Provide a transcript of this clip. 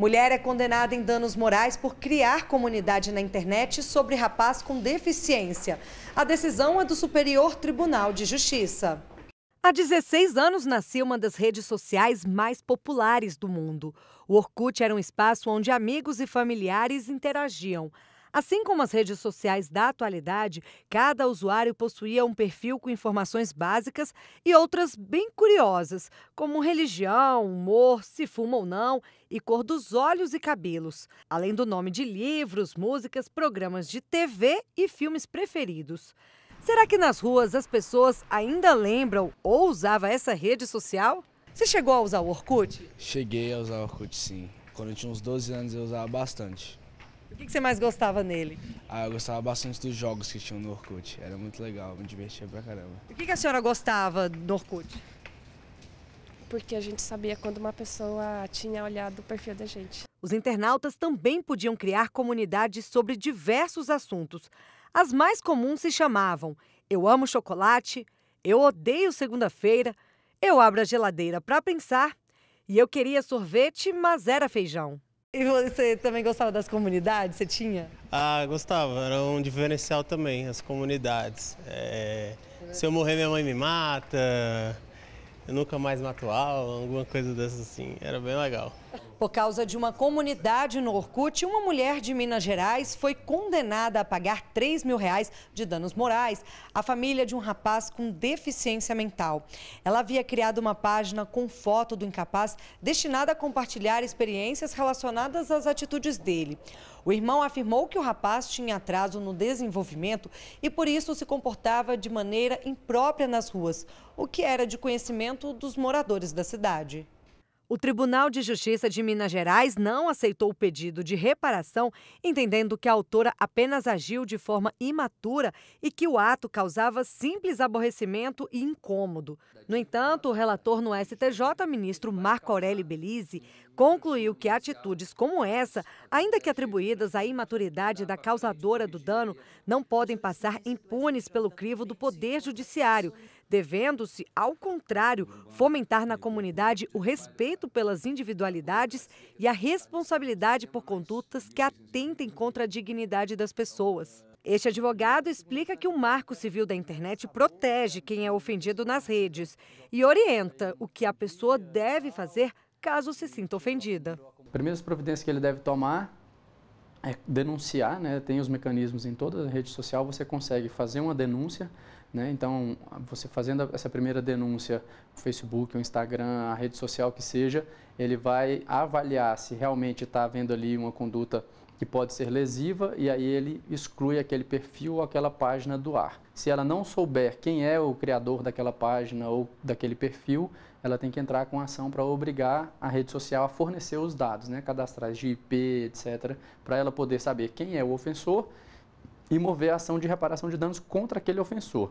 Mulher é condenada em danos morais por criar comunidade na internet sobre rapaz com deficiência. A decisão é do Superior Tribunal de Justiça. Há 16 anos nasceu uma das redes sociais mais populares do mundo. O Orkut era um espaço onde amigos e familiares interagiam. Assim como as redes sociais da atualidade, cada usuário possuía um perfil com informações básicas e outras bem curiosas, como religião, humor, se fuma ou não e cor dos olhos e cabelos, além do nome de livros, músicas, programas de TV e filmes preferidos. Será que nas ruas as pessoas ainda lembram ou usavam essa rede social? Você chegou a usar o Orkut? Cheguei a usar o Orkut, sim. Quando eu tinha uns 12 anos eu usava bastante. O que, que você mais gostava nele? Ah, eu gostava bastante dos jogos que tinham no Orkut. Era muito legal, me divertia pra caramba. O que, que a senhora gostava no Orkut? Porque a gente sabia quando uma pessoa tinha olhado o perfil da gente. Os internautas também podiam criar comunidades sobre diversos assuntos. As mais comuns se chamavam Eu amo chocolate, Eu odeio segunda-feira, Eu abro a geladeira para pensar e eu queria sorvete, mas era feijão. E você também gostava das comunidades? Você tinha? Ah, gostava. Era um diferencial também, as comunidades. É... Se eu morrer, minha mãe me mata. Eu nunca mais mato aula, alguma coisa dessas assim. Era bem legal. Por causa de uma comunidade no Orkut, uma mulher de Minas Gerais foi condenada a pagar 3 mil reais de danos morais à família de um rapaz com deficiência mental. Ela havia criado uma página com foto do incapaz destinada a compartilhar experiências relacionadas às atitudes dele. O irmão afirmou que o rapaz tinha atraso no desenvolvimento e por isso se comportava de maneira imprópria nas ruas, o que era de conhecimento dos moradores da cidade. O Tribunal de Justiça de Minas Gerais não aceitou o pedido de reparação, entendendo que a autora apenas agiu de forma imatura e que o ato causava simples aborrecimento e incômodo. No entanto, o relator no STJ, ministro Marco Aurélio Belize, concluiu que atitudes como essa, ainda que atribuídas à imaturidade da causadora do dano, não podem passar impunes pelo crivo do Poder Judiciário, devendo-se, ao contrário, fomentar na comunidade o respeito pelas individualidades e a responsabilidade por condutas que atentem contra a dignidade das pessoas. Este advogado explica que o Marco Civil da Internet protege quem é ofendido nas redes e orienta o que a pessoa deve fazer caso se sinta ofendida. Primeiras providências que ele deve tomar é denunciar, né? tem os mecanismos em toda rede social, você consegue fazer uma denúncia, né? então você fazendo essa primeira denúncia, Facebook, o Instagram, a rede social que seja, ele vai avaliar se realmente está havendo ali uma conduta que pode ser lesiva e aí ele exclui aquele perfil ou aquela página do ar. Se ela não souber quem é o criador daquela página ou daquele perfil, ela tem que entrar com ação para obrigar a rede social a fornecer os dados, né, cadastrais de IP, etc, para ela poder saber quem é o ofensor e mover a ação de reparação de danos contra aquele ofensor.